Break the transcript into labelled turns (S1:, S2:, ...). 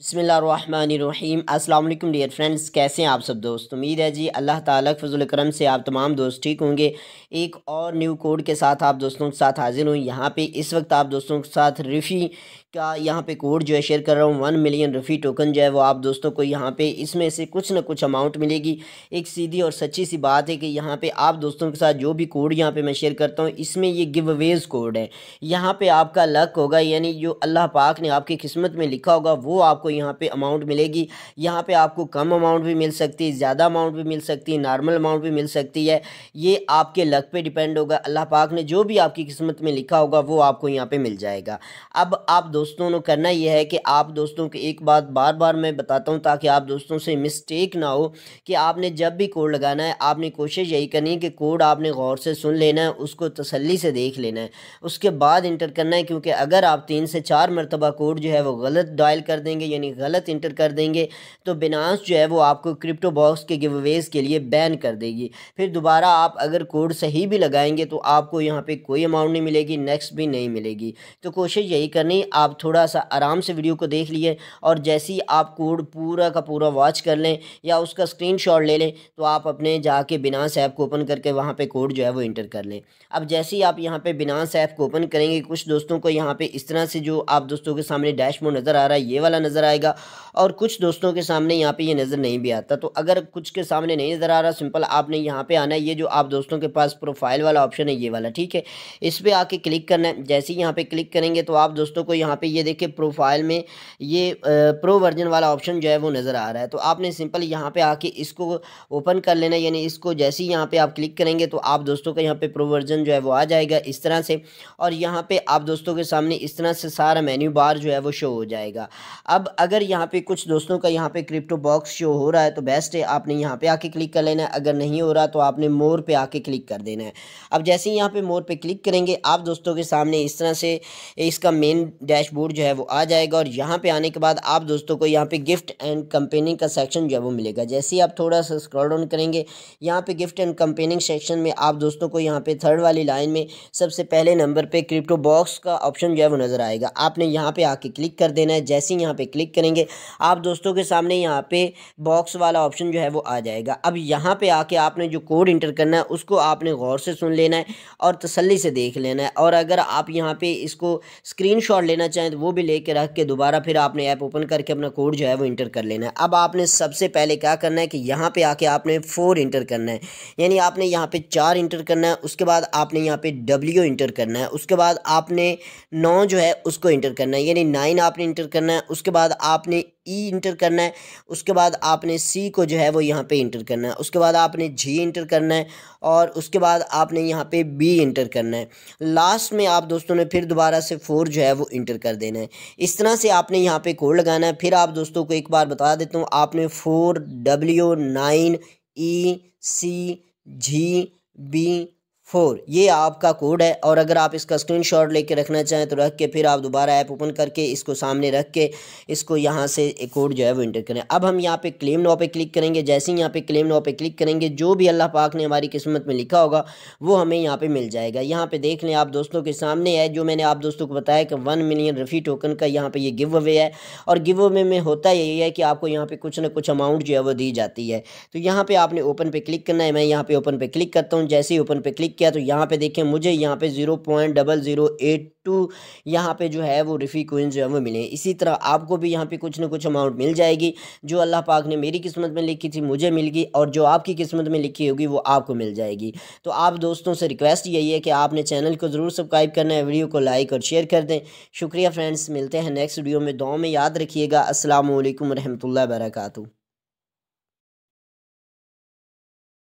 S1: बसमीम अस्सलाम dear friends कैसे हैं आप सब दोस्त उम्मीद है जी अल्लाह ताला के फजल करम से आप तमाम दोस्त ठीक होंगे एक और न्यू कोड के साथ आप दोस्तों के साथ हाजिर हूँ यहाँ पे इस वक्त आप दोस्तों के साथ रिफ़ी का यहाँ पे कोड जो है शेयर कर रहा हूँ वन मिलियन रफ़ी टोकन जो है वो आप दोस्तों को यहाँ पे इसमें से कुछ ना कुछ अमाउंट मिलेगी एक सीधी और सच्ची सी बात है कि यहाँ पे आप दोस्तों के साथ जो भी कोड यहाँ पे मैं शेयर करता हूँ इसमें ये गिव अवेज कोड है यहाँ पे आपका लक होगा यानी जो अल्लाह पाक ने आपकी किस्मत में लिखा होगा वो आपको आपको यहाँ पे अमाउंट मिलेगी यहाँ पे आपको कम अमाउंट भी मिल सकती है ज़्यादा अमाउंट भी मिल सकती है नॉर्मल अमाउंट भी मिल सकती है ये आपके लक पे डिपेंड होगा अल्लाह पाक ने जो भी आपकी किस्मत में लिखा होगा वो आपको यहाँ पर मिल जाएगा अब आप दोस्तों ने करना यह है कि आप दोस्तों की एक बात बार बार मैं बताता हूँ ताकि आप दोस्तों से मिस्टेक ना हो कि आपने जब भी कोड लगाना है आपने कोशिश यही करनी है कि कोड आपने गौर से सुन लेना है उसको तसल्ली से देख लेना है उसके बाद इंटर करना है क्योंकि अगर आप तीन से चार मरतबा कोड जो है वो गलत डायल कर देंगे या यानी गलत इंटर कर देंगे तो बिनास जो है वो आपको क्रिप्टो बॉक्स के गिववेज़ के लिए बैन कर देगी फिर दोबारा आप अगर कोड सही भी लगाएंगे तो आपको यहाँ पे कोई अमाउंट नहीं मिलेगी नेक्स्ट भी नहीं मिलेगी तो कोशिश यही करनी आप थोड़ा सा आराम से वीडियो को देख लिए और जैसे ही आप कोड पूरा का पूरा वॉच कर लें या उसका स्क्रीन ले लें तो आप अपने जाके बिनास ऐप को ओपन करके वहाँ पर कोड जो है वो इंटर कर लें अब जैसे ही आप यहाँ पर बिनास ऐप को ओपन करेंगे कुछ दोस्तों को यहाँ पर इस तरह से जो आप दोस्तों के सामने डैशबोर्ड नज़र आ रहा है ये वाला नज़र आएगा और कुछ दोस्तों के सामने यहाँ पे ये नज़र नहीं भी आता तो अगर कुछ के सामने नहीं नज़र आ रहा सिंपल आपने यहाँ पे आना है ये जो आप दोस्तों के पास प्रोफाइल वाला ऑप्शन है ये वाला ठीक है इस पर आके क्लिक करना है जैसे ही यहाँ पे क्लिक करेंगे तो आप दोस्तों को यहाँ पे ये देखे प्रोफाइल में ये प्रो वर्जन वाला ऑप्शन जो है वो नज़र आ रहा है तो आपने सिंपल यहाँ पर आके इसको ओपन कर लेना यानी इसको जैसे ही यहाँ पर आप क्लिक करेंगे तो आप दोस्तों का यहाँ पर प्रो वर्जन जो है वो आ जाएगा इस तरह से और यहाँ पर आप दोस्तों के सामने इस तरह से सारा मेन्यू बार जो है वो शो हो जाएगा अब अगर यहाँ पे कुछ दोस्तों का यहाँ पे क्रिप्टो बॉक्स शो हो रहा है तो बेस्ट है आपने यहाँ पे आके क्लिक कर लेना है अगर नहीं हो रहा तो आपने मोर पे आके क्लिक कर देना है अब जैसे ही यहाँ पे मोर पे क्लिक करेंगे आप दोस्तों के सामने इस तरह से इसका मेन डैशबोर्ड जो है वो आ जाएगा और यहाँ पर आने के बाद आप दोस्तों को यहाँ पर गिफ्ट एंड कंपेनिंग का सेक्शन जो है वो मिलेगा जैसे ही आप थोड़ा सा स्क्रॉल डाउन करेंगे यहाँ पर गिफ्ट एंड कंपेनिंग सेक्शन में आप दोस्तों को यहाँ पर थर्ड वाली लाइन में सबसे पहले नंबर पर क्रिप्टो बॉक्स का ऑप्शन जो है वो नज़र आएगा आपने यहाँ पर आके क्लिक कर देना है जैसे ही यहाँ पर क्लिक क्लिक करेंगे आप दोस्तों के सामने यहाँ पे बॉक्स वाला ऑप्शन जो है वो आ जाएगा अब यहाँ पे आके आपने जो कोड इंटर करना है उसको आपने गौर से सुन लेना है और तसल्ली से देख लेना है और अगर आप यहाँ पे इसको शॉट लेना चाहें तो वो भी लेके रख के दोबारा फिर आपने ऐप ओपन करके अपना कोड जो है वो इंटर कर लेना है अब आपने सबसे पहले क्या करना है कि यहाँ पर आके आपने फोर इंटर करना है यानी आपने यहाँ पर चार इंटर करना है उसके बाद आपने यहाँ पर डब्ल्यू इंटर करना है उसके बाद आपने नौ जो है उसको इंटर करना है यानी नाइन आपने इंटर करना है उसके बाद बाद आपने ई e इंटर करना है उसके बाद आपने सी को जो है वो यहाँ पे इंटर करना है उसके बाद आपने जी इंटर करना है और उसके बाद आपने यहाँ पे बी इंटर करना है लास्ट में आप दोस्तों ने फिर दोबारा से फोर जो है वो इंटर कर देना है इस तरह से आपने यहाँ पे कोड लगाना है फिर आप दोस्तों को एक बार बता देता हूँ आपने four W nine E C G B four ये आपका कोड है और अगर आप इसका स्क्रीनशॉट लेके रखना चाहें तो रख के फिर आप दोबारा ऐप ओपन करके इसको सामने रख के इसको यहाँ से कोड जो है वो इंटर करें अब हम यहाँ पे क्लेम नाव पे क्लिक करेंगे जैसे ही यहाँ पे क्लेम नाव पे क्लिक करेंगे जो भी अल्लाह पाक ने हमारी किस्मत में लिखा होगा वो हमें यहाँ पर मिल जाएगा यहाँ पर देख लें आप दोस्तों के सामने है जो मैंने आप दोस्तों को बताया कि वन मिलियन रफ़ी टोकन का यहाँ पर ये गिव अवे है और गिव अवे में होता यही है कि आपको यहाँ पर कुछ ना कुछ अमाउंट जो है वो दी जाती है तो यहाँ पर आपने ओपन पर क्लिक करना है मैं यहाँ पर ओपन पर क्लिक करता हूँ जैसे ही ओपन पर क्लिक किया तो यहाँ पे देखें मुझे यहाँ पे zero point double zero eight two यहाँ पर जो है वो रिफ़ी कोइन जो है वो मिले इसी तरह आपको भी यहाँ पे कुछ ना कुछ अमाउंट मिल जाएगी जो अल्लाह पाक ने मेरी किस्मत में लिखी थी मुझे मिल गई और जो आपकी किस्मत में लिखी होगी वो आपको मिल जाएगी तो आप दोस्तों से रिक्वेस्ट यही है कि आपने चैनल को ज़रूर सब्सक्राइब करना है वीडियो को लाइक और शेयर कर दें शुक्रिया फ्रेंड्स मिलते हैं नेक्स्ट वीडियो में दो में याद रखिएगा असल वरहमल वर्का